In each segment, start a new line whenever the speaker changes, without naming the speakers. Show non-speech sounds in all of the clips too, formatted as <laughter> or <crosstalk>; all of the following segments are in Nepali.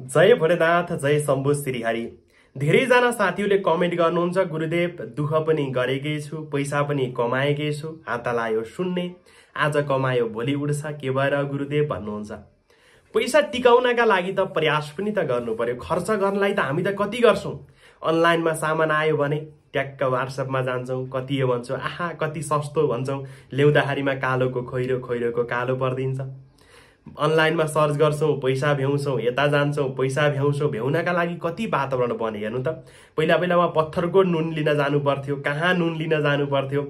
जय भोलेनाथ जय शम्भु श्रीहरि धेरैजना साथीहरूले कमेन्ट गर्नुहुन्छ गुरुदेव दुःख पनि गरेकै छु पैसा पनि कमाएकै छु हात लायो सुन्ने आज कमायो भोलि उड्छ के भएर गुरुदेव भन्नुहुन्छ पैसा टिकाउनका लागि त प्रयास पनि त गर्नु पर्यो खर्च गर्नलाई त हामी त कति गर्छौँ अनलाइनमा सामान आयो भने ट्याक्क वाट्सएपमा जान्छौँ कति यो भन्छौँ आहा कति सस्तो भन्छौँ ल्याउँदाखेरिमा कालोको खोइरो खोइरोको कालो परिदिन्छ अनलाइनमा सर्च गर्छौँ पैसा भ्याउँछौँ यता जान्छौँ पैसा भ्याउँछौँ भ्याउनका लागि कति वातावरण बने हेर्नु त पहिला पहिलामा पत्थरको नुन लिन जानु पर्थ्यो कहाँ नुन लिन जानु पर्थ्यो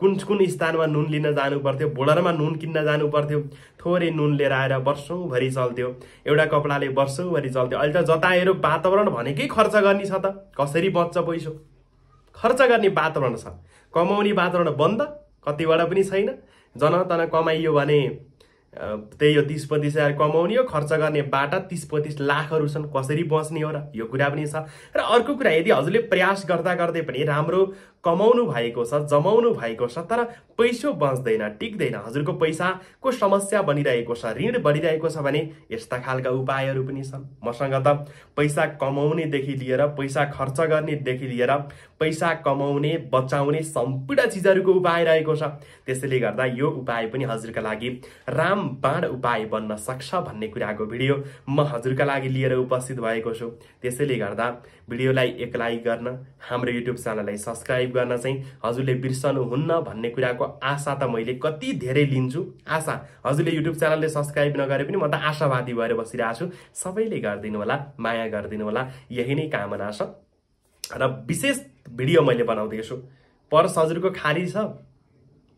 कुन कुन स्थानमा नुन लिन जानु पर्थ्यो बोर्डरमा नुन किन्न जानु पर्थ्यो थोरै नुन लिएर आएर वर्षौँभरि चल्थ्यो एउटा कपडाले वर्षौँभरि चल्थ्यो अहिले त जताएर वातावरण भनेकै खर्च गर्ने छ त कसरी बच्छ पैसो खर्च गर्ने वातावरण छ कमाउने वातावरण बन्द कतिवटा पनि छैन जनतन कमाइयो भने त्यही यो तिस पैँतिस हजार कमाउने हो खर्च गर्ने बाटा तिस पैँतिस लाखहरू छन् कसरी बस्ने हो र यो कुरा पनि छ र अर्को कुरा यदि हजुरले प्रयास गर्दा गर्दै पनि राम्रो कमाउनु भएको छ जमाउनु भएको छ तर पैसो बच्दैन टिक्दैन हजुरको पैसाको समस्या बनिरहेको छ ऋण बढिरहेको छ भने यस्ता खालका उपायहरू पनि छन् मसँग त पैसा कमाउनेदेखि लिएर पैसा खर्च गर्नेदेखि लिएर पैसा कमाउने बचाउने सम्पूर्ण चिजहरूको उपाय रहेको छ त्यसैले गर्दा यो उपाय पनि हजुरका लागि राम बाँड उपाय बन्न सक्छ भन्ने कुराको भिडियो म हजुरका लागि लिएर उपस्थित भएको छु त्यसैले गर्दा भिडियोलाई एक लाइक गर्न हाम्रो युट्युब च्यानललाई सब्सक्राइब गर्न चाहिँ हजुरले बिर्सनुहुन्न भन्ने कुराको आशा त मैले कति धेरै लिन्छु आशा हजुरले युट्युब च्यानलले सब्सक्राइब नगरे पनि म त आशावादी भएर बसिरहेको छु सबैले गरिदिनु होला माया गरिदिनु होला यही नै कामना छ र विशेष भिडियो मैले बनाउँदैछु पर्स हजुरको खाली छ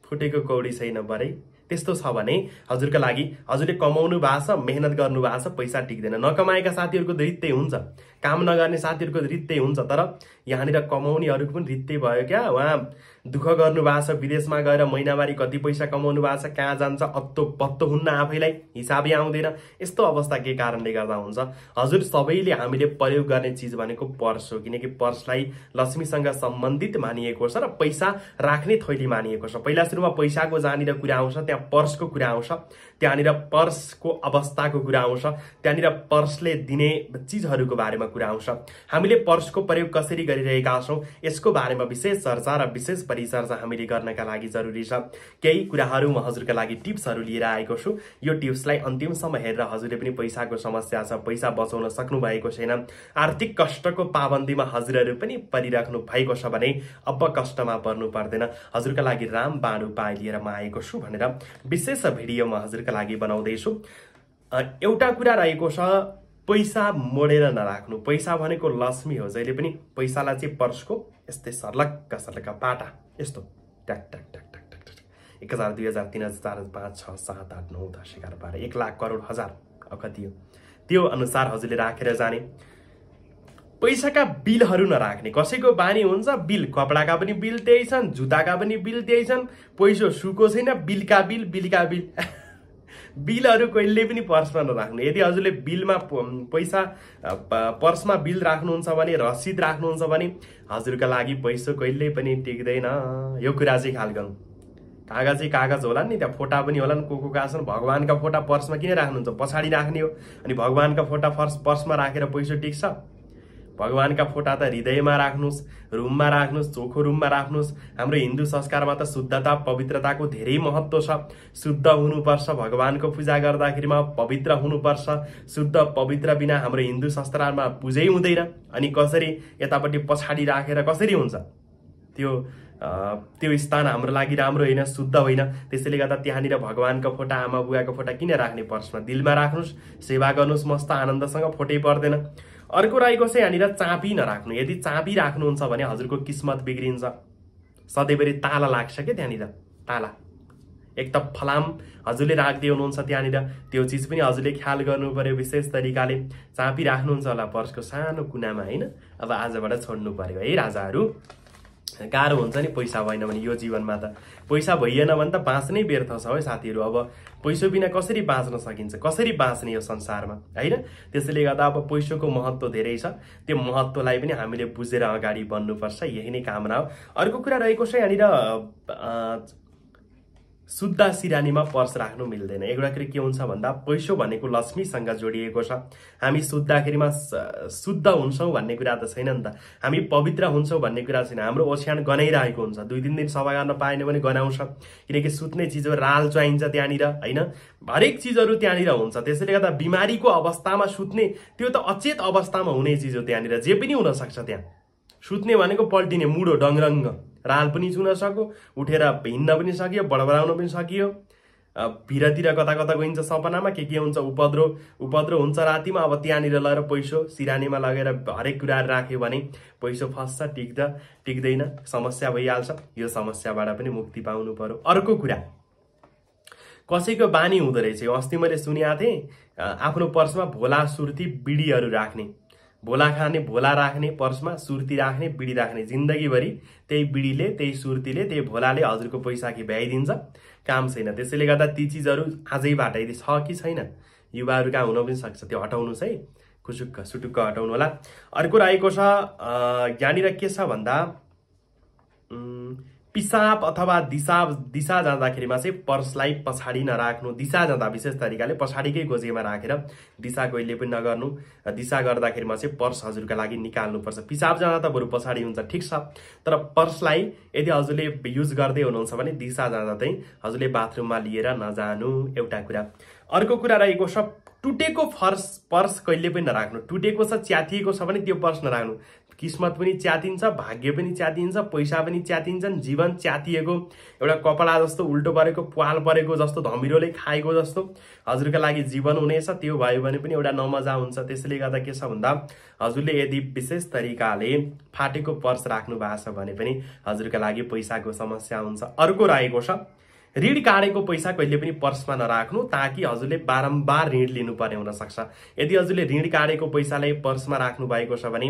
फुटेको कौडी छैन बरै त्यस्तो छ भने हजुरको लागि हजुरले कमाउनु भएको छ मेहनत गर्नुभएको छ पैसा टिक्दैन नकमाएका साथीहरूको रित्तै हुन्छ काम नगर्ने साथीहरूको रित्तै हुन्छ तर यहाँनिर कमाउनेहरूको पनि रित्तै भयो क्या उहाँ दुःख गर्नुभएको छ विदेशमा गएर महिनावारी कति पैसा कमाउनु भएको छ कहाँ जान्छ अत्तो पत्तो हुन्न आफैलाई हिसाबै आउँदैन यस्तो अवस्था के कारणले गर्दा हुन्छ हजुर सबैले हामीले प्रयोग गर्ने चिज भनेको पर्स हो किनकि पर्सलाई लक्ष्मीसँग सम्बन्धित मानिएको छ र पैसा राख्ने थैली मानिएको छ पहिला सुरुमा पैसाको जहाँनिर कुरा आउँछ त्यहाँ पर्सको कुरा आउँछ त्यहाँनिर पर्सको अवस्थाको कुरा आउँछ त्यहाँनिर पर्सले दिने चिजहरूको बारेमा कुरा आउँछ हामीले पर्सको प्रयोग कसरी गरिरहेका छौँ यसको बारेमा विशेष चर्चा र विशेष परिचर्चा हामीले गर्नका लागि जरुरी छ केही कुराहरू म हजुरका लागि टिप्सहरू लिएर आएको छु यो टिप्सलाई अन्तिमसम्म हेरेर हजुरले पनि पैसाको समस्या छ पैसा बचाउन सक्नु भएको छैन आर्थिक कष्टको पाबन्दीमा हजुरहरू पनि परिराख्नु भएको छ भने अब कष्टमा पर्नु पर्दैन हजुरका लागि राम बाँड उपाय लिएर म आएको छु भनेर विशेष भिडियोमा हजुरका लागि बनाउँदैछु एउटा कुरा रहेको छ पैसा मोडेर नराख्नु पैसा भनेको लक्ष्मी हो जहिले पनि पैसालाई चाहिँ पर्सको यस्तै सर्लक्क सर्लक्क पाटा यस्तो ट्याक ट्याक ट्याक ट्याक ट्याक ट्याक एक हजार दुई हजार तिन हजार चार हजार पाँच छ सात आठ नौ दस एघार बाह्र एक लाख करोड हजार कति हो त्यो अनुसार हजुरले राखेर जाने पैसाका बिलहरू नराख्ने कसैको बानी हुन्छ बिल कपडाका पनि बिल त्यही छन् जुत्ताका पनि बिल त्यही छन् पैसो सुको छैन बिलका बिल बिलका बिल <laughs> बिलहरू कहिले पनि पर्समा नराख्नु यदि हजुरले बिलमा पैसा पर्समा बिल राख्नुहुन्छ भने रसिद राख्नुहुन्छ भने हजुरका लागि पैसो कहिले पनि टिक्दैन यो कुरा चाहिँ ख्याल गरौँ कागज चाहिँ कागज होला नि त्यहाँ फोटा पनि होला नि को को कहाँ छन् भगवान्का फोटा पर्समा किन राख्नुहुन्छ पछाडि राख्ने हो अनि भगवान्का फोटा फर्स पर्समा राखेर पैसो टिक्छ भगवान्का फोटा त हृदयमा राख्नुहोस् रुममा राख्नुहोस् चोखो रुममा राख्नुहोस् हाम्रो हिन्दू संस्कारमा त शुद्धता पवित्रताको धेरै महत्त्व छ शुद्ध हुनुपर्छ भगवान्को पूजा गर्दाखेरिमा पवित्र हुनुपर्छ शुद्ध पवित्र बिना हाम्रो हिन्दू संस्कारमा पूजै हुँदैन अनि कसरी यतापट्टि पछाडि राखेर कसरी हुन्छ त्यो त्यो स्थान हाम्रो लागि राम्रो होइन शुद्ध होइन त्यसैले गर्दा त्यहाँनिर भगवान्को फोटा आमा बुवाको फोटा किन राख्ने पर्समा दिलमा राख्नुहोस् सेवा गर्नुहोस् मस्त आनन्दसँग फोटै पर्दैन अर्को राईको चाहिँ यहाँनिर चाँपी नराख्नु यदि चाँपी राख्नुहुन्छ भने हजुरको किस्मत बिग्रिन्छ सधैँभरि ताला लाग्छ क्या त्यहाँनिर ताला एक त फलाम हजुरले राखिदिए हुनुहुन्छ त्यहाँनिर त्यो चिज पनि हजुरले ख्याल गर्नु पऱ्यो विशेष तरिकाले चाँपी राख्नुहुन्छ होला पर्सको सानो कुनामा होइन अब आजबाट छोड्नु पऱ्यो है राजाहरू गाह्रो हुन्छ नि पैसा भएन भने यो जीवनमा त पैसा भइएन भने त बाँच्नै व्यर्थ छ है साथीहरू अब पैसो बिना कसरी बाँच्न सकिन्छ कसरी बाँच्ने यो संसारमा होइन त्यसैले गर्दा अब पैसोको महत्त्व धेरै छ त्यो महत्त्वलाई पनि हामीले बुझेर अगाडि बढ्नुपर्छ यही नै कामना हो अर्को कुरा रहेको छ यहाँनिर शुद्ध सिरानीमा पर्स राख्नु मिल्दैन एउटा के हुन्छ भन्दा पैसो भनेको लक्ष्मीसँग जोडिएको छ हामी सुत्दाखेरिमा शुद्ध हुन्छौँ भन्ने कुरा त छैन नि त हामी पवित्र हुन्छौँ भन्ने कुरा छैन हाम्रो ओछ्यान गनाइरहेको हुन्छ दुई तिन दिन सफा गर्न पाएन भने गनाउँछ किनकि सुत्ने हो राल चाहिन्छ त्यहाँनिर होइन हरेक चिजहरू त्यहाँनिर हुन्छ त्यसैले गर्दा बिमारीको अवस्थामा सुत्ने त्यो त अचेत अवस्थामा हुने चिज हो त्यहाँनिर जे पनि हुनसक्छ त्यहाँ सुत्ने भनेको पल्टिने मुडो डङरङ्ग राल पनि छुन सक्यो उठेर भिन्न पनि सकियो बडबडाउन पनि सकियो भिरतिर कता कता गइन्छ सपनामा के के हुन्छ उपद्रो उपद्रो हुन्छ रातिमा अब त्यहाँनिर लगेर पैसो सिरानीमा लगेर हरेक कुरा राख्यो भने पैसो फस्छ टिक्दा टिक्दैन समस्या भइहाल्छ यो समस्याबाट पनि मुक्ति पाउनु पर्यो अर्को कुरा कसैको बानी हुँदो रहेछ अस्ति मैले सुनेको थिएँ आफ्नो पर्समा भोला सुर्ती बिडीहरू राख्ने भोला खाने भोला राख्ने पर्समा सुर्ती राख्ने बिडी राख्ने जिन्दगीभरि त्यही बिडीले त्यही सुर्तीले त्यही भोलाले हजुरको पैसा कि भ्याइदिन्छ काम छैन त्यसैले गर्दा ती चिजहरू आजैबाट यदि छ कि छैन युवाहरू कहाँ हुन पनि सक्छ त्यो हटाउनुहोस् है खुसुक्क सुटुक्क हटाउनु होला अर्को रहेको छ ज्ञानी र के छ भन्दा पिसाब अथवा दिशा दिशा जाँदाखेरिमा चाहिँ पर्सलाई पछाडि नराख्नु दिशा जाँदा विशेष तरिकाले पछाडिकै गोजेमा राखेर दिशा कहिले पनि नगर्नु दिशा गर्दाखेरिमा चाहिँ पर्स हजुरका लागि निकाल्नुपर्छ पिसाब जाँदा त बरु पछाडि हुन्छ ठिक छ तर पर्सलाई यदि हजुरले युज गर्दै हुनुहुन्छ भने दिशा जाँदा चाहिँ हजुरले बाथरुममा लिएर नजानु एउटा कुरा अर्को कुरा रहेको छ टुटेको फर्स पर्स कहिले पनि नराख्नु टुटेको छ च्यातिएको छ भने त्यो पर्स नराख्नु किस्मत पनि च्यातिन्छ भाग्य पनि च्यातिन्छ पैसा पनि च्यातिन्छन् जीवन च्यातिएको एउटा कपडा जस्तो उल्टो परेको पाल परेको जस्तो धमिरोले खाएको जस्तो हजुरको लागि जीवन हुनेछ त्यो भयो भने पनि एउटा नमजा हुन्छ त्यसले गर्दा के छ भन्दा हजुरले यदि विशेष तरिकाले फाटेको पर्स राख्नु भएको छ भने पनि हजुरका लागि पैसाको समस्या हुन्छ अर्को रहेको छ ऋण काटेको पैसा कहिले पनि पर्समा नराख्नु ताकि हजुरले बारम्बार ऋण लिनुपर्ने हुनसक्छ यदि हजुरले ऋण काटेको पैसालाई पर्समा राख्नु भएको छ भने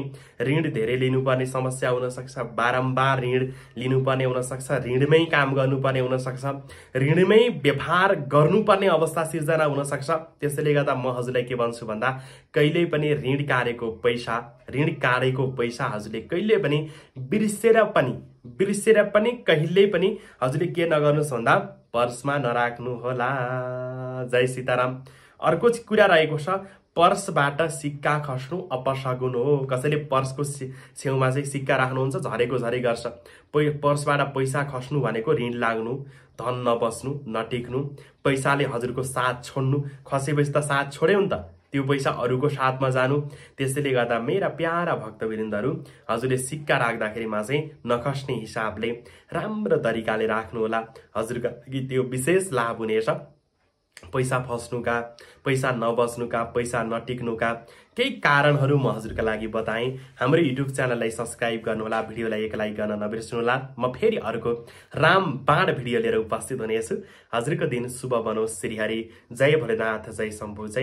ऋण धेरै लिनुपर्ने समस्या हुनसक्छ बारम्बार ऋण लिनुपर्ने हुनसक्छ ऋणमै काम गर्नुपर्ने हुनसक्छ ऋणमै व्यवहार गर्नुपर्ने अवस्था सिर्जना हुनसक्छ त्यसैले गर्दा म हजुरलाई के भन्छु भन्दा कहिले पनि ऋण काटेको पैसा ऋण काटेको पैसा हजुरले कहिले पनि बिर्सेर पनि बिर्सेर पनि कहिल्यै पनि हजुरले के नगर्नुहोस् भन्दा पर्समा नराख्नु होला जय सीताराम अर्को कुरा रहेको छ पर्सबाट सिक्का खस्नु अपसगुन हो कसैले पर्सको छेउमा चाहिँ सिक्का राख्नुहुन्छ झरेको झरे गर्छ पै पर्सबाट पैसा खस्नु भनेको ऋण लाग्नु धन नबस्नु नटिक्नु पैसाले हजुरको साथ छोड्नु खसेपछि त साथ छोड्यो नि त त्यो पैसा अरूको साथमा जानु त्यसैले गर्दा मेरा प्यारा भक्तवृन्दहरू हजुरले सिक्का राख्दाखेरिमा चाहिँ नखस्ने हिसाबले राम्रो तरिकाले राख्नुहोला हजुरका लागि त्यो विशेष लाभ हुनेछ पैसा फस्नुका पैसा नबस्नुका पैसा नटिक्नुका केही कारणहरू म हजुरका लागि बताएँ हाम्रो युट्युब च्यानललाई सब्सक्राइब गर्नुहोला भिडियोलाई एक लाइक गर्न होला म फेरि अर्को राम बाँड भिडियो लिएर उपस्थित हुनेछु हजुरको दिन शुभ बनोस् श्रीहरि जय भोलेनाथ जय शम्भु जय